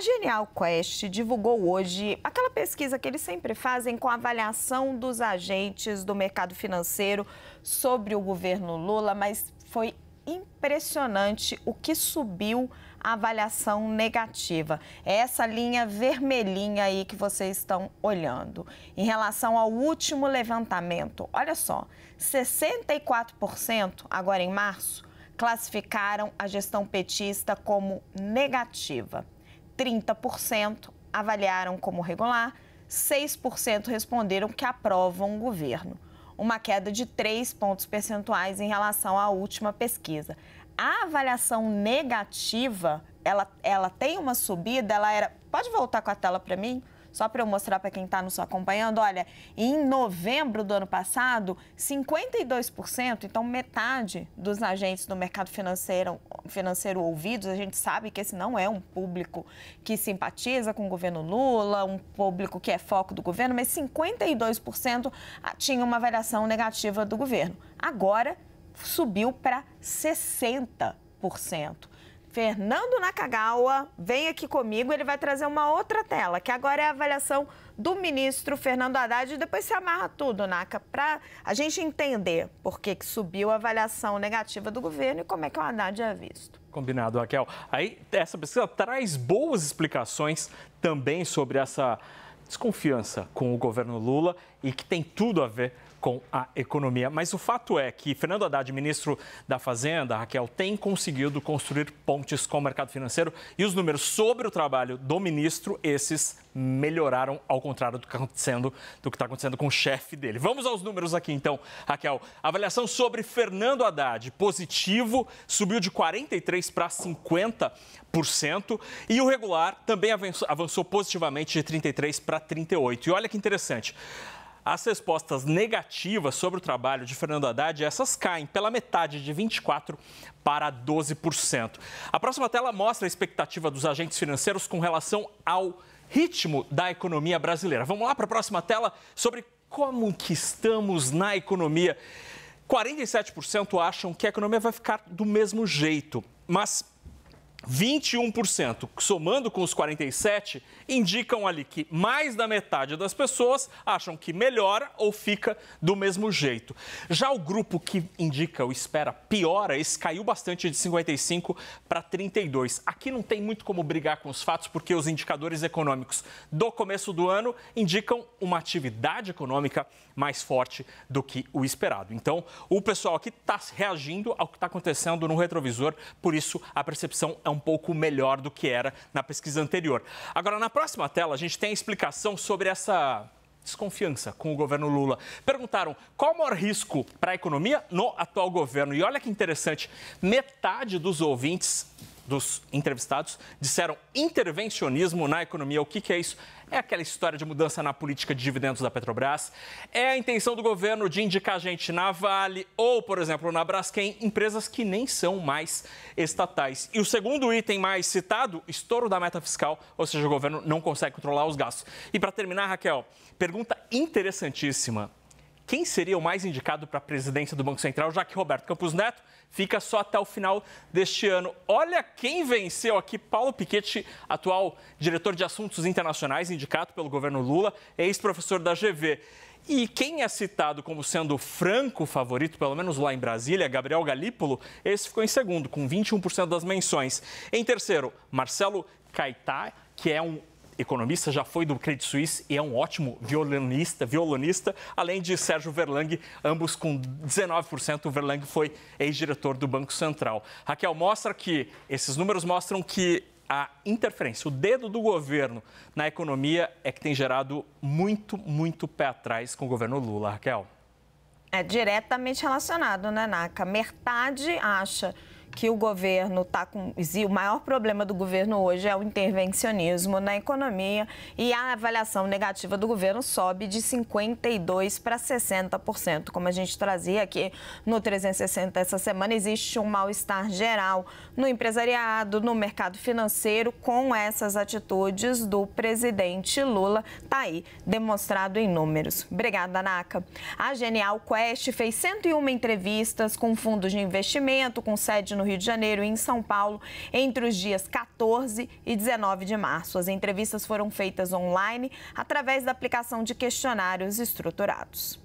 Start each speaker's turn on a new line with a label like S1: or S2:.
S1: A Genial Quest divulgou hoje aquela pesquisa que eles sempre fazem com a avaliação dos agentes do mercado financeiro sobre o governo Lula, mas foi impressionante o que subiu a avaliação negativa. É essa linha vermelhinha aí que vocês estão olhando. Em relação ao último levantamento, olha só, 64% agora em março classificaram a gestão petista como negativa. 30% avaliaram como regular, 6% responderam que aprovam o governo. Uma queda de 3 pontos percentuais em relação à última pesquisa. A avaliação negativa, ela, ela tem uma subida, ela era. Pode voltar com a tela para mim? só para eu mostrar para quem está nos acompanhando, olha, em novembro do ano passado, 52%, então metade dos agentes do mercado financeiro, financeiro ouvidos, a gente sabe que esse não é um público que simpatiza com o governo Lula, um público que é foco do governo, mas 52% ah, tinha uma avaliação negativa do governo. Agora subiu para 60%. Fernando Nakagawa, vem aqui comigo, ele vai trazer uma outra tela, que agora é a avaliação do ministro Fernando Haddad, e depois se amarra tudo, Naka, para a gente entender por que, que subiu a avaliação negativa do governo e como é que o Haddad é visto.
S2: Combinado, Raquel. Aí, essa pesquisa traz boas explicações também sobre essa desconfiança com o governo Lula e que tem tudo a ver com a economia. Mas o fato é que Fernando Haddad, ministro da Fazenda, Raquel, tem conseguido construir pontes com o mercado financeiro e os números sobre o trabalho do ministro, esses melhoraram, ao contrário do que está tá acontecendo, com o chefe dele. Vamos aos números aqui então, Raquel. Avaliação sobre Fernando Haddad, positivo, subiu de 43% para 50%, e o regular também avançou, avançou positivamente de 33% para 38%. E olha que interessante. As respostas negativas sobre o trabalho de Fernando Haddad, essas caem pela metade, de 24 para 12%. A próxima tela mostra a expectativa dos agentes financeiros com relação ao ritmo da economia brasileira. Vamos lá para a próxima tela sobre como que estamos na economia. 47% acham que a economia vai ficar do mesmo jeito, mas 21%, somando com os 47, indicam ali que mais da metade das pessoas acham que melhora ou fica do mesmo jeito. Já o grupo que indica ou espera piora, esse caiu bastante de 55 para 32. Aqui não tem muito como brigar com os fatos, porque os indicadores econômicos do começo do ano indicam uma atividade econômica mais forte do que o esperado. Então, o pessoal aqui está reagindo ao que está acontecendo no retrovisor, por isso a percepção é um pouco melhor do que era na pesquisa anterior. Agora, na próxima tela, a gente tem a explicação sobre essa desconfiança com o governo Lula. Perguntaram qual o maior risco para a economia no atual governo. E olha que interessante, metade dos ouvintes dos entrevistados disseram intervencionismo na economia. O que, que, é isso? É aquela história de mudança na política de dividendos da Petrobras? É a intenção do governo de indicar gente na Vale ou, por exemplo, na Braskem, empresas que nem são mais estatais. E o segundo item mais citado, estouro da meta fiscal, ou seja, o governo não consegue controlar os gastos. E para terminar, Raquel, pergunta interessantíssima quem seria o mais indicado para a presidência do Banco Central, já que Roberto Campos Neto fica só até o final deste ano. Olha quem venceu aqui, Paulo Piketty, atual diretor de assuntos internacionais, indicado pelo governo Lula, ex-professor da GV. E quem é citado como sendo o franco favorito, pelo menos lá em Brasília, Gabriel Galípolo, esse ficou em segundo, com 21% das menções. Em terceiro, Marcelo Caetá, que é um economista, já foi do Credit Suisse e é um ótimo violinista, violonista, além de Sérgio Verlang, ambos com 19%. O Verlang foi ex-diretor do Banco Central. Raquel, mostra que esses números mostram que a interferência, o dedo do governo na economia é que tem gerado muito, muito pé atrás com o governo Lula, Raquel.
S1: É diretamente relacionado, né, Naka? Metade acha que o governo está com. E o maior problema do governo hoje é o intervencionismo na economia e a avaliação negativa do governo sobe de 52% para 60%. Como a gente trazia aqui no 360 essa semana, existe um mal-estar geral no empresariado, no mercado financeiro, com essas atitudes do presidente Lula. Está aí, demonstrado em números. Obrigada, Naka. A Genial Quest fez 101 entrevistas com fundos de investimento, com sede no no Rio de Janeiro e em São Paulo entre os dias 14 e 19 de março. As entrevistas foram feitas online através da aplicação de questionários estruturados.